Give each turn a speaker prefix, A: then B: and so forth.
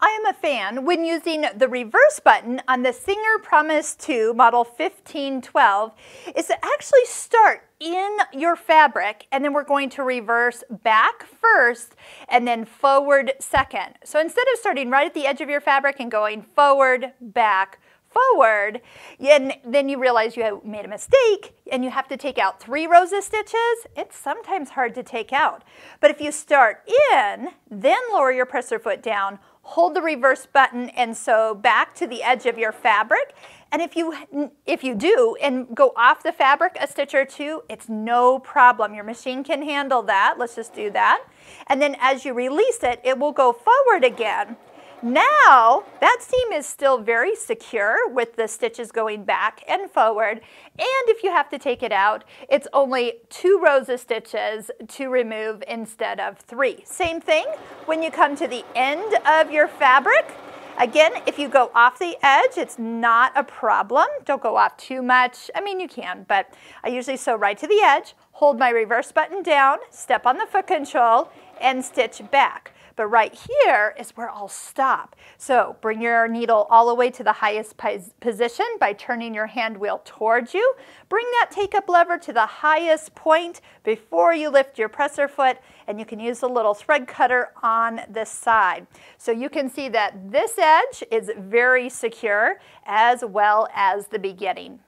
A: I am a fan when using the reverse button on the Singer Promise 2 model 1512 is to actually start in your fabric and then we're going to reverse back first and then forward second. So instead of starting right at the edge of your fabric and going forward, back, forward, and then you realize you made a mistake and you have to take out three rows of stitches, it's sometimes hard to take out. But if you start in, then lower your presser foot down, hold the reverse button and sew back to the edge of your fabric. And if you, if you do and go off the fabric a stitch or two, it's no problem. Your machine can handle that. Let's just do that. And then as you release it, it will go forward again. Now, that seam is still very secure with the stitches going back and forward. And if you have to take it out, it's only two rows of stitches to remove instead of three. Same thing, when you come to the end of your fabric. Again, if you go off the edge, it's not a problem. Don't go off too much. I mean, you can, but I usually sew right to the edge, hold my reverse button down, step on the foot control, and stitch back. But right here is where I'll stop. So bring your needle all the way to the highest position by turning your hand wheel towards you. Bring that take-up lever to the highest point before you lift your presser foot, and you can use the little thread cutter on this side. So you can see that this edge is very secure as well as the beginning.